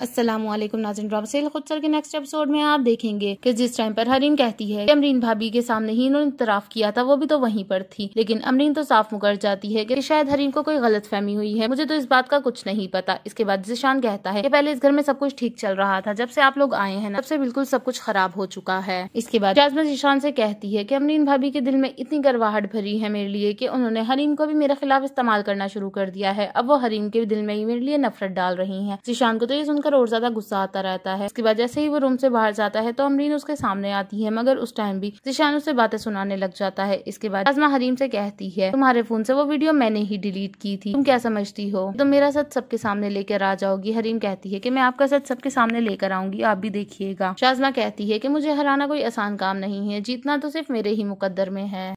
असलम नाजिन ड्रामा सेल खुदसर के नेक्स्ट एपिसोड में आप देखेंगे कि जिस टाइम पर हरीन कहती है कि अमरीन भाभी के सामने ही इन्होंने इतराफ किया था वो भी तो वहीं पर थी लेकिन अमरीन तो साफ मुकर जाती है कि शायद हरीन को कोई गलत फहमी हुई है मुझे तो इस बात का कुछ नहीं पता इसके बाद जिशान कहता है कि पहले इस घर में सब कुछ ठीक चल रहा था जब से आप लोग आए हैं तब से बिल्कुल सब कुछ खराब हो चुका है इसके बाद जाजमा जिशान से कहती है की अमरीन भाभी के दिल में इतनी गर्वाहट भरी है मेरे लिए की उन्होंने हरीन को भी मेरे खिलाफ इस्तेमाल करना शुरू कर दिया है अब वो हरीन के दिल में ही मेरे लिए नफरत डाल रही है जिशान को तो ये सुनकर और ज्यादा गुस्सा आता रहता है इसकी वजह जैसे ही वो रूम से बाहर जाता है तो अमरीन उसके सामने आती है मगर उस टाइम भी जिशान उसे बातें सुनाने लग जाता है इसके बाद आजमा हरीम से कहती है तुम्हारे फोन से वो वीडियो मैंने ही डिलीट की थी तुम क्या समझती हो तुम मेरा सच सबके सामने लेकर आ जाओगी हरीम कहती है की मैं आपका सच सबके सामने लेकर आऊंगी आप भी देखिएगा शाजमा कहती है की मुझे हराना कोई आसान काम नहीं है जीतना तो सिर्फ मेरे ही मुकदर में है